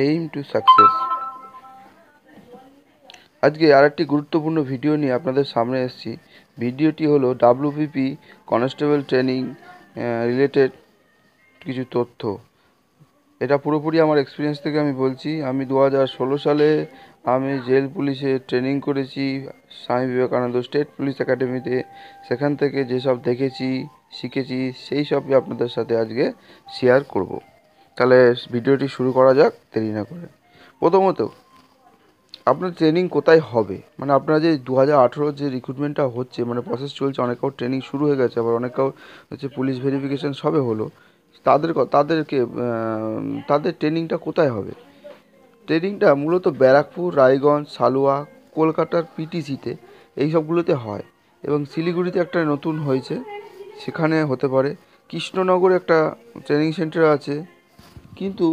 aim to success আজকে আর একটি গুরুত্বপূর্ণ ভিডিও নিয়ে আপনাদের সামনে এসেছি ভিডিওটি হলো ডাব্লুপিপি কনস্টেবল ট্রেনিং রিলেটেড কিছু তথ্য এটা পুরোপুরি আমার এক্সপিরিয়েন্স থেকে আমি বলছি আমি দু সালে আমি জেল পুলিশে ট্রেনিং করেছি স্বামী বিবেকানন্দ স্টেট পুলিশ একাডেমিতে সেখান থেকে যেসব দেখেছি শিখেছি সেই সবই আপনাদের সাথে আজকে শেয়ার করবো তাহলে ভিডিওটি শুরু করা যাক দেরি না করে প্রথমত আপনার ট্রেনিং কোথায় হবে মানে আপনার যে দু হাজার আঠেরোর যে রিক্রুটমেন্টটা হচ্ছে মানে প্রসেস চলছে অনেক কাউ ট্রেনিং শুরু হয়ে গেছে আবার অনেক কাউ হচ্ছে পুলিশ ভেরিফিকেশান সবে হলো তাদের তাদেরকে তাদের ট্রেনিংটা কোথায় হবে ট্রেনিংটা মূলত ব্যারাকপুর রায়গঞ্জ সালুয়া কলকাতার পিটিসিতে এই সবগুলোতে হয় এবং শিলিগুড়িতে একটা নতুন হয়েছে সেখানে হতে পারে কৃষ্ণনগরে একটা ট্রেনিং সেন্টার আছে কিন্তু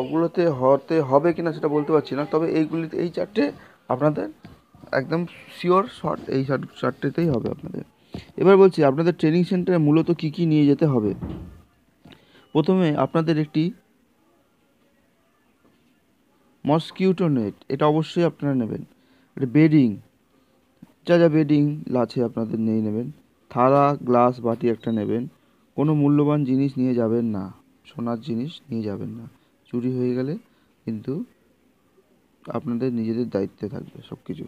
ওগুলোতে হতে হবে কি না সেটা বলতে পারছি না তবে এইগুলিতে এই চারটে আপনাদের একদম শিওর শর্ট এই শর্ট চারটেতেই হবে আপনাদের এবার বলছি আপনাদের ট্রেনিং সেন্টারে মূলত কী কী নিয়ে যেতে হবে প্রথমে আপনাদের একটি মস্কিউটো নেট এটা অবশ্যই আপনারা নেবেন এটা বেডিং যা যা বেডিং আছে আপনাদের নিয়ে নেবেন থালা গ্লাস বাটি একটা নেবেন কোনো মূল্যবান জিনিস নিয়ে যাবেন না সোনার জিনিস নিয়ে যাবেন না চুরি হয়ে গেলে কিন্তু আপনাদের নিজেদের দায়িত্বে থাকবে সব কিছু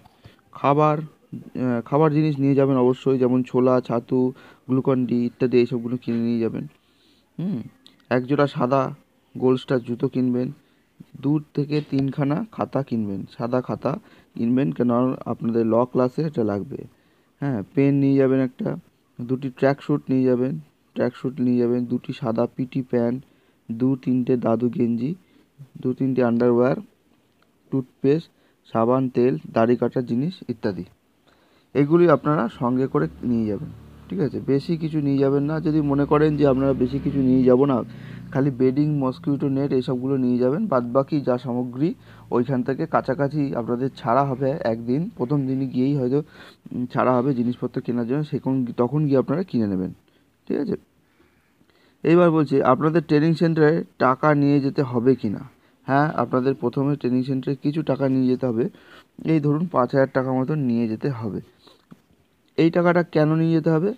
খাবার খাবার জিনিস নিয়ে যাবেন অবশ্যই যেমন ছোলা ছাতু গ্লুকন ডি ইত্যাদি এইসবগুলো কিনে নিয়ে যাবেন হুম একজোড়া সাদা গোল্ড স্টার জুতো কিনবেন দূর থেকে তিনখানা খাতা কিনবেন সাদা খাতা কিনবেন কেন আপনাদের ল ক্লাসে এটা লাগবে হ্যাঁ পেন নিয়ে যাবেন একটা দুটি ট্র্যাক স্যুট নিয়ে যাবেন ট্র্যাকস্যুট নিয়ে যাবেন দুটি সাদা পিটি প্যান্ট দু তিনটে দাদু গেঞ্জি দু তিনটে আন্ডারওয়্যার টুথপেস্ট সাবান তেল দাড়ি কাটার জিনিস ইত্যাদি এগুলি আপনারা সঙ্গে করে নিয়ে যাবেন ঠিক আছে বেশি কিছু নিয়ে যাবেন না যদি মনে করেন যে আপনারা বেশি কিছু নিয়ে যাব না খালি বেডিং মসকিউটো নেট এসবগুলো নিয়ে যাবেন বাদবাকি যা সামগ্রী ওইখান থেকে কাছাকাছি আপনাদের ছাড়া হবে একদিন প্রথম দিনে গিয়েই হয়তো ছাড়া হবে জিনিসপত্র কেনার জন্য সেখন তখন গিয়ে আপনারা কিনে নেবেন ঠিক আছে এইবার বলছি আপনাদের ট্রেনিং সেন্টারে টাকা নিয়ে যেতে হবে কি না হ্যাঁ আপনাদের প্রথমে ট্রেনিং সেন্টারে কিছু টাকা নিয়ে যেতে হবে এই ধরুন পাঁচ হাজার টাকা মতন নিয়ে যেতে হবে এই টাকাটা কেন নিয়ে যেতে হবে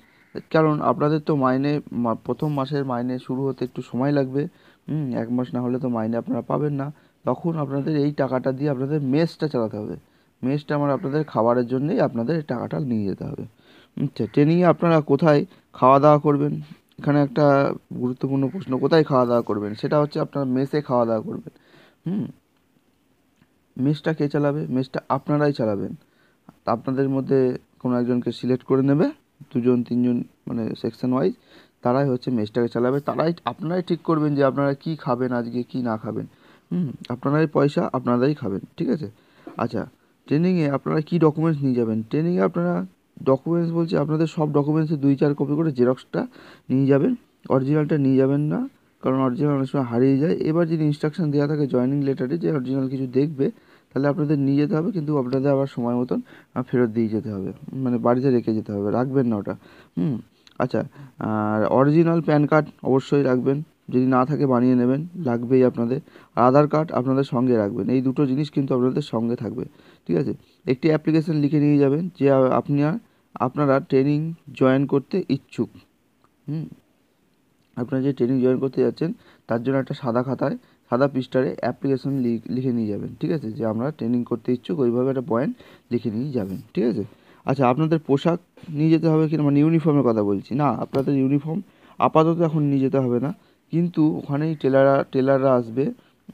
কারণ আপনাদের তো মাইনে প্রথম মাসের মাইনে শুরু হতে একটু সময় লাগবে এক মাস না হলে তো মাইনে আপনারা পাবেন না তখন আপনাদের এই টাকাটা দিয়ে আপনাদের মেসটা চালাতে হবে মেসটা আমার মানে আপনাদের খাবারের জন্যেই আপনাদের টাকাটা নিয়ে যেতে হবে আচ্ছা ট্রেনিংয়ে আপনারা কোথায় খাওয়া দাওয়া করবেন এখানে একটা গুরুত্বপূর্ণ প্রশ্ন কোথায় খাওয়া দাওয়া করবেন সেটা হচ্ছে আপনারা মেসে খাওয়া দাওয়া করবেন হুম মেসটা কে চালাবে মেসটা আপনারাই চালাবেন আপনাদের মধ্যে কোনো একজনকে সিলেক্ট করে নেবে দুজন তিনজন মানে সেকশন ওয়াইজ তারাই হচ্ছে মেসটাকে চালাবে তারাই আপনারাই ঠিক করবেন যে আপনারা কি খাবেন আজকে কি না খাবেন হুম আপনারাই পয়সা আপনারাই খাবেন ঠিক আছে আচ্ছা ট্রেনিংয়ে আপনারা কি ডকুমেন্টস নিয়ে যাবেন ট্রেনিংয়ে আপনারা ডকুমেন্টস বলছি আপনাদের সব ডকুমেন্টসে দুই চার কপি করে জেরক্সটা নিয়ে যাবেন অরিজিনালটা নিয়ে যাবেন না কারণ অরিজিনাল অনেক সময় হারিয়ে যায় এবার যদি ইনস্ট্রাকশান দেওয়া থাকে জয়নিং লেটারে যে অরিজিনাল কিছু দেখবে তাহলে আপনাদের নিয়ে যেতে হবে কিন্তু আপনাদের আবার সময় মতন ফেরত দিয়ে যেতে হবে মানে বাড়িতে রেখে যেতে হবে রাখবেন না ওটা হুম আচ্ছা আর অরিজিনাল প্যান কার্ড অবশ্যই রাখবেন যদি না থাকে বানিয়ে নেবেন লাগবেই আপনাদের আধার কার্ড আপনাদের সঙ্গে রাখবেন এই দুটো জিনিস কিন্তু আপনাদের সঙ্গে থাকবে ঠিক আছে একটি অ্যাপ্লিকেশান লিখে নিয়ে যাবেন যে আপনি আর আপনারা ট্রেনিং জয়েন করতে ইচ্ছুক হুম আপনারা যে ট্রেনিং জয়েন করতে যাচ্ছেন তার জন্য একটা সাদা খাতায় সাদা পৃষ্ঠারে অ্যাপ্লিকেশন লিখে নিয়ে যাবেন ঠিক আছে যে আমরা ট্রেনিং করতে ইচ্ছুক ওইভাবে একটা পয়েন্ট লিখে নিয়ে যাবেন ঠিক আছে আচ্ছা আপনাদের পোশাক নিয়ে যেতে হবে কিনা মানে ইউনিফর্মের কথা বলছি না আপনাদের ইউনিফর্ম আপাতত এখন নিয়ে যেতে হবে না কিন্তু ওখানেই টেলাররা টেলাররা আসবে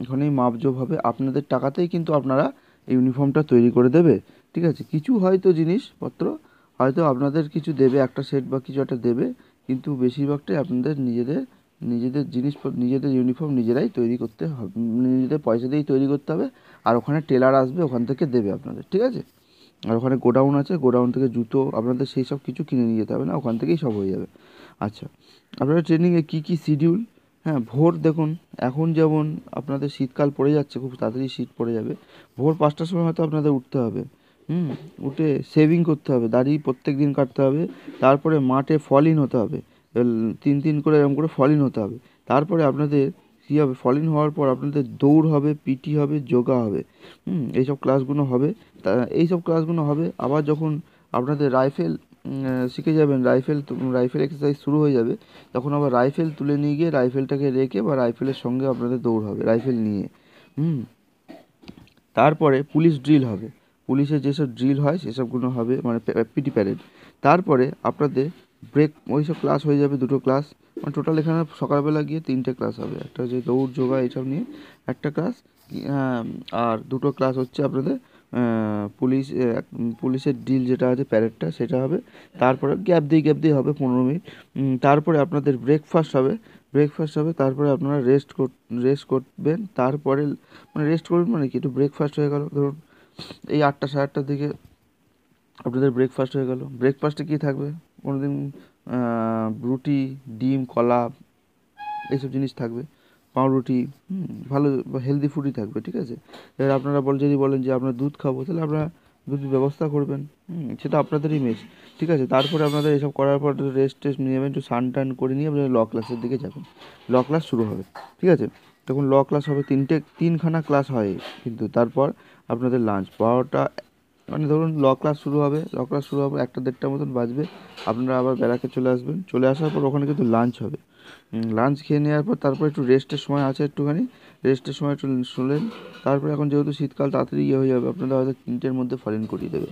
ওখানেই মাপজোপ হবে আপনাদের টাকাতেই কিন্তু আপনারা ইউনিফর্মটা তৈরি করে দেবে ঠিক আছে কিছু হয়তো জিনিসপত্র হয়তো আপনাদের কিছু দেবে একটা সেট বা কিছু একটা দেবে কিন্তু বেশিরভাগটাই আপনাদের নিজেদের নিজেদের জিনিস নিজেদের ইউনিফর্ম নিজেরাই তৈরি করতে হবে মানে নিজেদের পয়সা দিয়েই তৈরি করতে হবে আর ওখানে টেলার আসবে ওখান থেকে দেবে আপনাদের ঠিক আছে আর ওখানে গোডাউন আছে গোডাউন থেকে জুতো আপনাদের সেই সব কিছু কিনে নিয়ে যেতে হবে না ওখান থেকেই সব হয়ে যাবে আচ্ছা আপনাদের ট্রেনিংয়ে কী কী শিডিউল হ্যাঁ ভোর দেখুন এখন যেমন আপনাদের শীতকাল পড়ে যাচ্ছে খুব তাড়াতাড়ি শীত পড়ে যাবে ভোর পাঁচটার সময় হয়তো আপনাদের উঠতে হবে হুম উঠে সেভিং করতে হবে দাড়ি প্রত্যেক দিন কাটতে হবে তারপরে মাঠে ফল ইন হতে হবে তিন তিন করে এরকম করে ফল ইন হতে হবে তারপরে আপনাদের কী হবে ফলিন হওয়ার পর আপনাদের দৌড় হবে পিটি হবে যোগা হবে হুম এইসব ক্লাসগুলো হবে তা এইসব ক্লাসগুলো হবে আবার যখন আপনাদের রাইফেল শিখে যাবেন রাইফেল রাইফেল এক্সারসাইজ শুরু হয়ে যাবে তখন আবার রাইফেল তুলে নিয়ে গিয়ে রাইফেলটাকে রেখে বা রাইফেলের সঙ্গে আপনাদের দৌড় হবে রাইফেল নিয়ে হুম তারপরে পুলিশ ড্রিল হবে পুলিশের যেসব ড্রিল হয় সেসবগুলো হবে মানে পিটি প্যারেড তারপরে আপনাদের ব্রেক ওই সব ক্লাস হয়ে যাবে দুটো ক্লাস মানে টোটাল এখানে সকালবেলা গিয়ে তিনটে ক্লাস হবে একটা হচ্ছে দৌড় যোগা এইসব নিয়ে একটা ক্লাস আর দুটো ক্লাস হচ্ছে আপনাদের পুলিশ পুলিশের ডিল যেটা আছে প্যারেডটা সেটা হবে তারপরে গ্যাপ দিয়ে গ্যাপ দিয়ে হবে পনেরো মিনিট তারপরে আপনাদের ব্রেকফাস্ট হবে ব্রেকফাস্ট হবে তারপরে আপনারা রেস্ট রেস্ট করবেন তারপরে মানে রেস্ট করবেন মানে কি একটু ব্রেকফাস্ট হয়ে গেল ধরুন এই আটটা সাড়ে আটটার দিকে আপনাদের ব্রেকফাস্ট হয়ে গেল ব্রেকফাস্টে কী থাকবে কোনো দিন রুটি ডিম কলা এইসব জিনিস থাকবে পাউরুটি ভালো হেলদি ফুডই থাকবে ঠিক আছে এবার আপনারা বল যদি বলেন যে আপনার দুধ খাবো তাহলে আপনারা দুধ ব্যবস্থা করবেন সেটা আপনাদেরই মেস ঠিক আছে তারপরে আপনাদের এসব করার পর রেস্ট টেস্ট নিয়ে যাবেন একটু সান টান করে নিয়ে আপনারা ল ক্লাসের দিকে যাবেন ল ক্লাস শুরু হবে ঠিক আছে দেখুন ল ক্লাস হবে তিনটে তিনখানা ক্লাস হয় কিন্তু তারপর আপনাদের লাঞ্চ বারোটা মানে ধরুন ল ক্লাস শুরু হবে ল ক্লাস শুরু হবে একটা দেড়টা মতন বাজবে আপনারা আবার বেড়াকে চলে আসবেন চলে আসার পর ওখানে কিন্তু লাঞ্চ হবে লাঞ্চ খেয়ে নেওয়ার পর তারপর একটু রেস্টের সময় আছে একটুখানি রেস্টের সময় একটু শুনলেন তারপরে এখন যেহেতু শীতকাল তাড়াতাড়ি ইয়ে হয়ে যাবে আপনারা হয়তো তিনটের মধ্যে ফলিং করিয়ে দেবে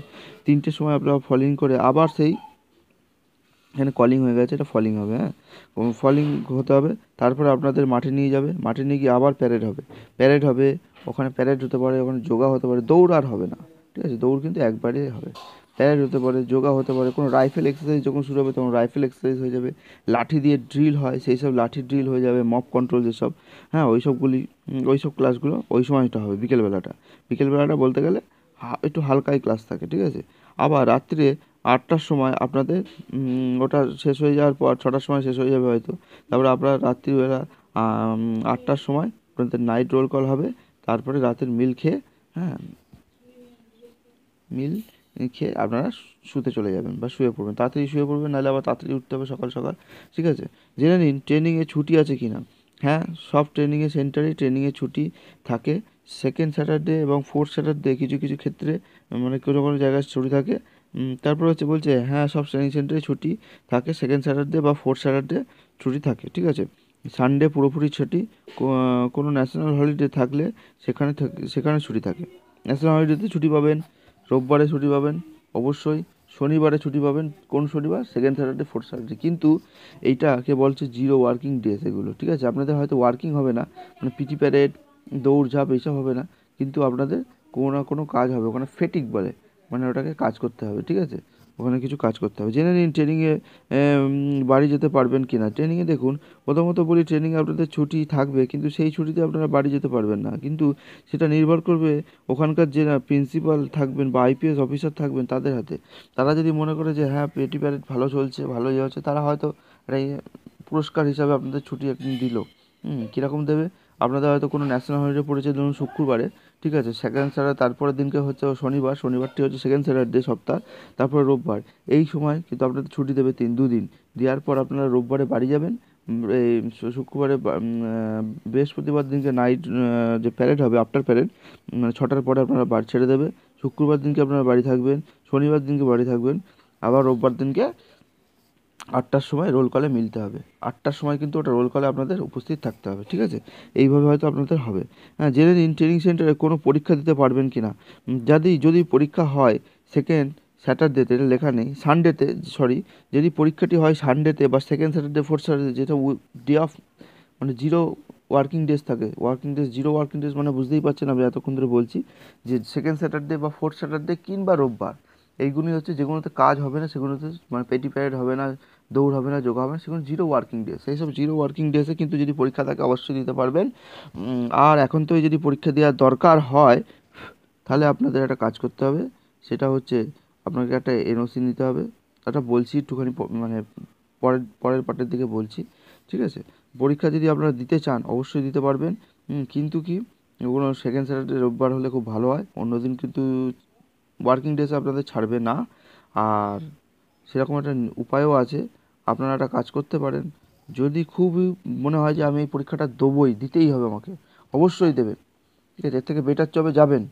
তিনটের সময় আপনারা ফলিং করে আবার সেই এখানে কলিং হয়ে গেছে এটা ফলিং হবে হ্যাঁ ফলিং হতে হবে তারপরে আপনাদের মাঠে নিয়ে যাবে মাঠে নিয়ে গিয়ে আবার প্যারেড হবে প্যারেড হবে ওখানে প্যারেড হতে পারে ওখানে যোগা হতে পারে দৌড় আর হবে না ঠিক আছে দৌড় কিন্তু একবারে হবে প্যারেড হতে পারে যোগা হতে পারে কোনো রাইফেল এক্সারসাইজ যখন শুরু হবে তখন রাইফেল এক্সারসাইজ হয়ে যাবে লাঠি দিয়ে ড্রিল হয় সেই সব লাঠি ড্রিল হয়ে যাবে মপ কন্ট্রোল যেসব হ্যাঁ ওই সবগুলি ওই সব ক্লাসগুলো ওই সময়টা হবে বিকেলবেলাটা বিকেলবেলাটা বলতে গেলে একটু হালকাই ক্লাস থাকে ঠিক আছে আবার রাত্রে আটটার সময় আপনাদের ওটা শেষ হয়ে যাওয়ার পর ছটার সময় শেষ হয়ে যাবে হয়তো তারপরে আপনারা রাত্রিবেলা আটটার সময় আপনাদের নাইট রোল কল হবে তারপরে রাতের মিল খেয়ে হ্যাঁ মিল খেয়ে আপনারা শুতে চলে যাবেন বা শুয়ে পড়বেন তাড়াতাড়ি শুয়ে পড়বেন নাহলে আবার তাড়াতাড়ি উঠতে হবে সকাল সকাল ঠিক আছে জেনে নিন ট্রেনিংয়ে ছুটি আছে কি না হ্যাঁ সব ট্রেনিংয়ে সেন্টারেই ট্রেনিংয়ে ছুটি থাকে সেকেন্ড স্যাটারডে এবং ফোর্থ স্যাটারডে কিছু কিছু ক্ষেত্রে মানে কোনো কোনো জায়গায় ছুটি থাকে তারপর হচ্ছে বলছে হ্যাঁ সব ট্রেনিং সেন্টারে ছুটি থাকে সেকেন্ড স্যাটারডে বা ফোর্থ স্যাটারডে ছুটি থাকে ঠিক আছে সানডে পুরোপুরি ছুটি কোনো ন্যাশনাল হলিডে থাকলে সেখানে সেখানে ছুটি থাকে ন্যাশনাল হলিডেতে ছুটি পাবেন রোববারে ছুটি পাবেন অবশ্যই শনিবারে ছুটি পাবেন কোন শনিবার সেকেন্ড স্যাটারডে ফোর্থ স্যাটারডে কিন্তু এইটাকে বলছে জিরো ওয়ার্কিং ডে এগুলো ঠিক আছে আপনাদের হয়তো ওয়ার্কিং হবে না মানে পিটি প্যারেড দৌড়ঝাঁপ এইসব হবে না কিন্তু আপনাদের কোনো না কোনো কাজ হবে ওখানে ফেটিক বলে মানে ওটাকে কাজ করতে হবে ঠিক আছে ওখানে কিছু কাজ করতে হবে জেনে নিন ট্রেনিংয়ে বাড়ি যেতে পারবেন কি না ট্রেনিংয়ে দেখুন প্রথমত বলি ট্রেনিংয়ে আপনাদের ছুটি থাকবে কিন্তু সেই ছুটিতে আপনারা বাড়ি যেতে পারবেন না কিন্তু সেটা নির্ভর করবে ওখানকার যে প্রিন্সিপাল থাকবেন বা আইপিএস অফিসার থাকবেন তাদের হাতে তারা যদি মনে করে যে হ্যাঁ পেটি প্যারেড ভালো চলছে ভালো ইয়ে হচ্ছে তারা হয়তো ইয়ে, পুরস্কার হিসাবে আপনাদের ছুটি একদিন দিল হুম কীরকম দেবে আপনাদের হয়তো কোনো ন্যাশনাল হলিডে পড়েছে ধরুন শুক্রবারে ঠিক আছে সেকেন্ড স্যাটার তারপরের দিনকে হচ্ছে শনিবার শনিবারটি হচ্ছে সেকেন্ড স্যাটারডে সপ্তাহ তারপরে রোববার এই সময় কিন্তু আপনাদের ছুটি দেবে তিন দুদিন দেওয়ার পর আপনারা রোববারে বাড়ি যাবেন এই শুক্রবারে বৃহস্পতিবার দিনকে নাইট যে প্যারেড হবে আফটার প্যারেড মানে ছটার পরে আপনারা বাড়ি ছেড়ে দেবে শুক্রবার দিনকে আপনারা বাড়ি থাকবেন শনিবার দিনকে বাড়ি থাকবেন আবার রোববার দিনকে আটটার সময় রোল কলে মিলতে হবে আটটার সময় কিন্তু ওটা রোল কলে আপনাদের উপস্থিত থাকতে হবে ঠিক আছে এইভাবে হয়তো আপনাদের হবে হ্যাঁ জেনে নিন ট্রেনিং সেন্টারে কোনো পরীক্ষা দিতে পারবেন কি না যদি যদি পরীক্ষা হয় সেকেন্ড স্যাটারডেতে লেখা নেই সানডেতে সরি যদি পরীক্ষাটি হয় সানডেতে বা সেকেন্ড স্যাটারডে ফোর্থ স্যাটারডে যেটা ডে অফ মানে জিরো ওয়ার্কিং ডেজ থাকে working days zero working days মানে বুঝতেই পারছেন আমি এতক্ষণ ধরে বলছি যে সেকেন্ড স্যাটারডে বা ফোর্থ স্যাটারডে কিংবা রোববার এইগুলি হচ্ছে যেগুলোতে কাজ হবে না সেগুলোতে মানে পেটি প্যারেড হবে না দৌড় হবে না যোগা হবে না সেগুলো জিরো ওয়ার্কিং ডে সেই সব জিরো ওয়ার্কিং ডেসে কিন্তু যদি পরীক্ষা থাকে অবশ্যই দিতে পারবেন আর এখন তো যদি পরীক্ষা দেওয়ার দরকার হয় তাহলে আপনাদের একটা কাজ করতে হবে সেটা হচ্ছে আপনাকে একটা এনওসি নিতে হবে একটা বলছি একটুখানি মানে পরের পরের পার্টের দিকে বলছি ঠিক আছে পরীক্ষা যদি আপনারা দিতে চান অবশ্যই দিতে পারবেন কিন্তু কি কোনো সেকেন্ড স্যাটারডে রোববার হলে খুব ভালো হয় অন্য দিন কিন্তু ওয়ার্কিং ডেসে আপনাদের ছাড়বে না আর সেরকম একটা উপায়ও আছে আপনারা একটা কাজ করতে পারেন যদি খুবই মনে হয় যে আমি এই পরীক্ষাটা দেবোই দিতেই হবে আমাকে অবশ্যই দেবেন ঠিক আছে এর থেকে বেটার চবে যাবেন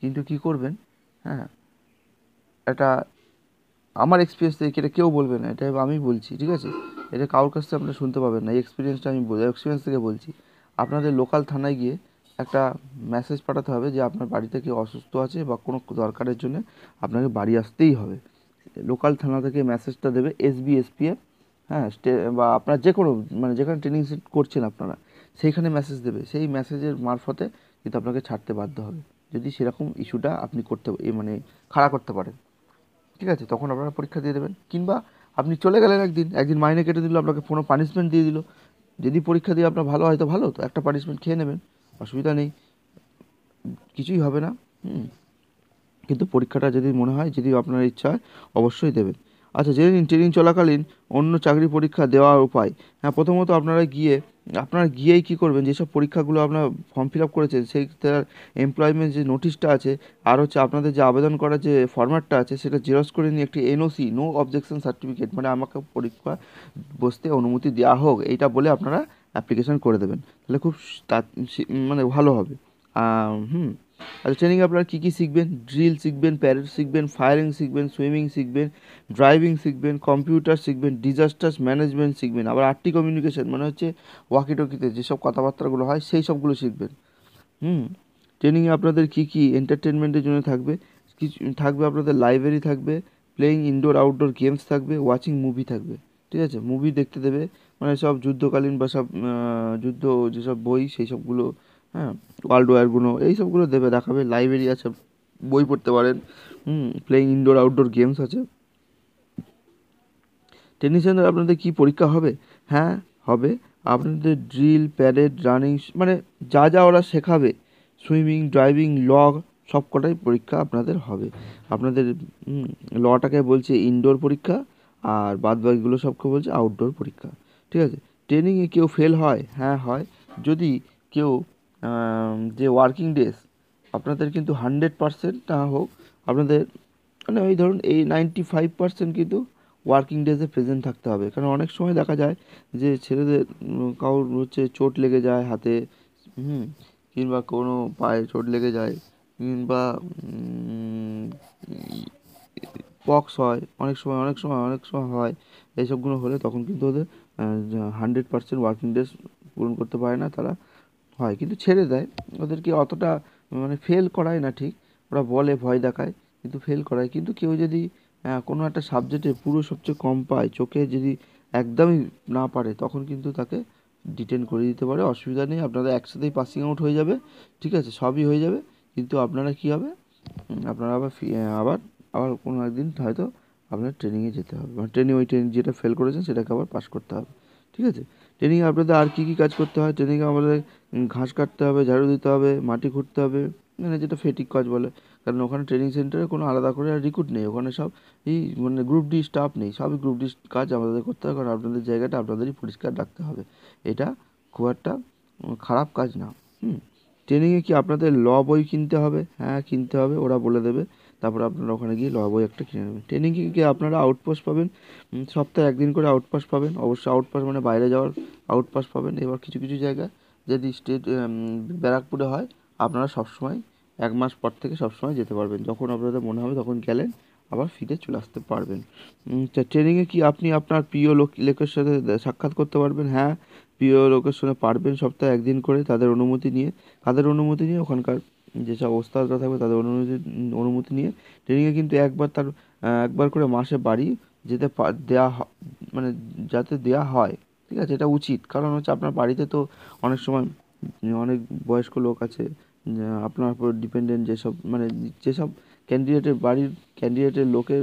কিন্তু কি করবেন হ্যাঁ এটা আমার এক্সপিরিয়েন্স থেকে এটা কেউ বলবে না এটা আমি বলছি ঠিক আছে এটা কারোর কাছ থেকে আপনারা শুনতে পাবেন না এই এক্সপিরিয়েন্সটা আমি এক্সপিরিয়েন্স থেকে বলছি আপনাদের লোকাল থানায় গিয়ে একটা মেসেজ পাঠাতে হবে যে আপনার বাড়িতে কেউ অসুস্থ আছে বা কোনো দরকারের জন্য আপনাকে বাড়ি আসতেই হবে লোকাল থানা থেকে মেসেজটা দেবে এ হ্যাঁ স্টে বা আপনার যে কোনো মানে যেখানে ট্রেনিং সেট করছেন আপনারা সেইখানে মেসেজ দেবে সেই মেসেজের মারফতে কিন্তু আপনাকে ছাড়তে বাধ্য হবে যদি সেরকম ইস্যুটা আপনি করতে মানে খাড়া করতে পারেন ঠিক আছে তখন আপনারা পরীক্ষা দিয়ে দেবেন কিংবা আপনি চলে গেলেন একদিন একদিন মাইনে কেটে দিল আপনাকে কোনো পানিশমেন্ট দিয়ে দিল যদি পরীক্ষা দিয়ে আপনার ভালো হয় তো ভালো তো একটা পানিশমেন্ট খেয়ে নেবেন অসুবিধা নেই কিছুই হবে না হুম কিন্তু পরীক্ষাটা যদি মনে হয় যদি আপনার ইচ্ছা হয় অবশ্যই দেবেন আচ্ছা যেদিন ট্রেনিং চলাকালীন অন্য চাকরি পরীক্ষা দেওয়ার উপায় হ্যাঁ প্রথমত আপনারা গিয়ে আপনারা গিয়েই কী করবেন যেসব পরীক্ষাগুলো আপনার ফর্ম ফিল আপ করেছেন সেই তার এমপ্লয়মেন্ট যে নোটিশটা আছে আর হচ্ছে আপনাদের যে আবেদন করার যে ফর্ম্যাটটা আছে সেটা জেরক্স করে নিয়ে একটি এনওসি নো অবজেকশন সার্টিফিকেট মানে আমাকে পরীক্ষা বসতে অনুমতি দেওয়া হোক এইটা বলে আপনারা অ্যাপ্লিকেশান করে দেবেন তাহলে খুব তার মানে ভালো হবে হুম আচ্ছা ট্রেনিংয়ে আপনারা কী কী শিখবেন ড্রিল শিখবেন প্যারেড শিখবেন ফায়ারিং শিখবেন সুইমিং শিখবেন ড্রাইভিং শিখবেন কম্পিউটার শিখবেন ডিজাস্টার ম্যানেজমেন্ট শিখবেন আবার আর্টি কমিউনিকেশান মানে হচ্ছে ওয়াকিটকিতে যেসব কথাবার্তাগুলো হয় সেই সবগুলো শিখবেন হুম ট্রেনিংয়ে আপনাদের কী কী এন্টারটেনমেন্টের জন্য থাকবে কিছু থাকবে আপনাদের লাইব্রেরি থাকবে প্লেয়িং ইনডোর আউটডোর গেমস থাকবে ওয়াচিং মুভি থাকবে ঠিক আছে মুভি দেখতে দেবে মানে সব যুদ্ধকালীন বা সব যুদ্ধ যেসব বই সেই সবগুলো হ্যাঁ ওয়ার্ল্ড ওয়ারগুলো এই সবগুলো দেবে দেখাবে লাইব্রেরি আছে বই পড়তে পারেন হুম প্লেইং ইনডোর আউটডোর গেমস আছে টেকনিশিয়ানদের আপনাদের কি পরীক্ষা হবে হ্যাঁ হবে আপনাদের ড্রিল প্যারেড রানিং মানে যা যা ওরা শেখাবে সুইমিং ড্রাইভিং ল সব কটাই পরীক্ষা আপনাদের হবে আপনাদের লটাকে বলছে ইনডোর পরীক্ষা আর বাদবাকিগুলো সবকে বলছে আউটডোর পরীক্ষা ঠিক আছে ট্রেনিংয়ে কেউ ফেল হয় হ্যাঁ হয় যদি কেউ যে ওয়ার্কিং ডেজ আপনাদের কিন্তু হান্ড্রেড পারসেন্ট না হোক আপনাদের মানে ওই ধরুন এই নাইনটি ফাইভ পারসেন্ট কিন্তু ওয়ার্কিং ডেজে প্রেজেন্ট থাকতে হবে কারণ অনেক সময় দেখা যায় যে ছেলেদের কারোর হচ্ছে চোট লেগে যায় হাতে হুম কিংবা কোনো পায়ে চোট লেগে যায় কিংবা পক্স হয় অনেক সময় অনেক সময় অনেক সময় হয় এইসবগুলো হলে তখন কিন্তু ওদের হান্ড্রেড পার্সেন্ট ওয়ার্কিং ডেজ পূরণ করতে পারে না তারা হয় কিন্তু ছেড়ে দেয় ওদেরকে অতটা মানে ফেল করায় না ঠিক ওরা বলে ভয় দেখায় কিন্তু ফেল করায় কিন্তু কেউ যদি কোনো একটা সাবজেক্টে পুরো সবচেয়ে কম পায় চোখে যদি একদমই না পারে তখন কিন্তু তাকে ডিটেন করে দিতে পারে অসুবিধা নেই আপনারা একসাথেই পাসিং আউট হয়ে যাবে ঠিক আছে সবই হয়ে যাবে কিন্তু আপনারা কি হবে আপনারা আবার আবার আবার কোনো একদিন হয়তো আপনার ট্রেনিংয়ে যেতে হবে মানে ট্রেনিং ওই ট্রেনিং যেটা ফেল করেছেন সেটাকে আবার পাস করতে হবে ঠিক আছে ট্রেনিংয়ে আপনাদের আর কী কী কাজ করতে হয় ট্রেনিংয়ে আমাদের ঘাস কাটতে হবে ঝাড়ু দিতে হবে মাটি খুঁড়তে হবে মানে যেটা ফেটিক কাজ বলে কারণ ওখানে ট্রেনিং সেন্টারে কোনো আলাদা করে আর রিক্রুট নেই ওখানে সব এই মানে গ্রুপ ডি স্টাফ নেই সবই গ্রুপ ডি কাজ আমাদের করতে হয় কারণ আপনাদের জায়গাটা আপনাদেরই পরিষ্কার রাখতে হবে এটা খুব একটা খারাপ কাজ না হুম ট্রেনিংয়ে কি আপনাদের ল বই কিনতে হবে হ্যাঁ কিনতে হবে ওরা বলে দেবে তারপরে আপনারা ওখানে গিয়ে বই একটা কিনে নেবেন ট্রেনিং কি আপনারা আউটপোস্ট পাবেন সপ্তাহে একদিন করে আউটপোস্ট পাবেন অবশ্যই আউটপোস্ট মানে বাইরে যাওয়ার আউটপোস্ট পাবেন এবার কিছু কিছু জায়গা যদি স্টেট ব্যারাকপুরে হয় আপনারা সবসময় এক মাস পর থেকে সবসময় যেতে পারবেন যখন আপনাদের মনে হবে তখন গেলেন আবার ফিরে চলে আসতে পারবেন তা ট্রেনিংয়ে কি আপনি আপনার প্রিয় লোক লোকের সাথে সাক্ষাৎ করতে পারবেন হ্যাঁ প্রিয় লোকের সঙ্গে পারবেন সপ্তাহে একদিন করে তাদের অনুমতি নিয়ে তাদের অনুমতি নিয়ে ওখানকার যেসব ওস্তাদরা থাকবে তাদের অনুমতি অনুমতি নিয়ে ট্রেনিংয়ে কিন্তু একবার তার একবার করে মাসে বাড়ি যেতে দেওয়া মানে যাতে দেওয়া হয় ঠিক আছে এটা উচিত কারণ হচ্ছে আপনার বাড়িতে তো অনেক সময় অনেক বয়স্ক লোক আছে আপনার উপর ডিপেন্ডেন্ট যেসব মানে যেসব ক্যান্ডিডেটের বাড়ির ক্যান্ডিডেটের লোকের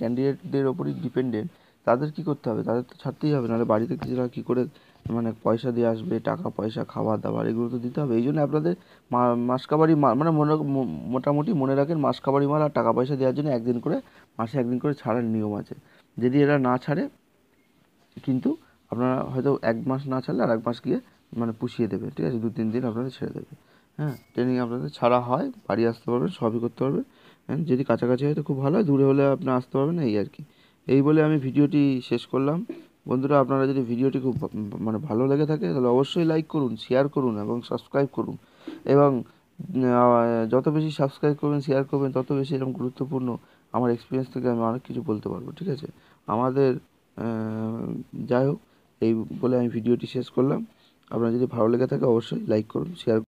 ক্যান্ডিডেটদের ওপরই ডিপেন্ডেন্ট তাদের কী করতে হবে তাদের তো ছাড়তেই হবে নাহলে বাড়িতে কিছুরা কী করে মানে পয়সা দিয়ে আসবে টাকা পয়সা খাওয়া দাবার এগুলো তো দিতে হবে এই জন্য আপনাদের মাসকাবারি মাল মানে মনে মোটামুটি মনে রাখেন মাসকাবারি মাল আর টাকা পয়সা দেওয়ার জন্য একদিন করে মাসে একদিন করে ছাড়ার নিয়ম আছে যদি এরা না ছাড়ে কিন্তু আপনারা হয়তো এক মাস না ছাড়লে আর এক মাস গিয়ে মানে পুষিয়ে দেবে ঠিক আছে দু তিন দিন আপনাদের ছেড়ে দেবে হ্যাঁ ট্রেনিং আপনাদের ছাড়া হয় বাড়ি আসতে পারবেন সবই করতে পারবেন হ্যাঁ যদি কাছাকাছি হয় তো খুব ভালো হয় দূরে হলে আপনি আসতে পারবেন এই আর কি এই বলে আমি ভিডিওটি শেষ করলাম বন্ধুরা আপনারা যদি ভিডিওটি খুব মানে ভালো লেগে থাকে তাহলে অবশ্যই লাইক করুন শেয়ার করুন এবং সাবস্ক্রাইব করুন এবং যত বেশি সাবস্ক্রাইব করবেন শেয়ার করবেন তত বেশি এরকম গুরুত্বপূর্ণ আমার এক্সপিরিয়েন্স থেকে আমি অনেক কিছু বলতে পারবো ঠিক আছে আমাদের যাই হোক এই বলে আমি ভিডিওটি শেষ করলাম আপনার যদি ভালো লেগে থাকে অবশ্যই লাইক করুন শেয়ার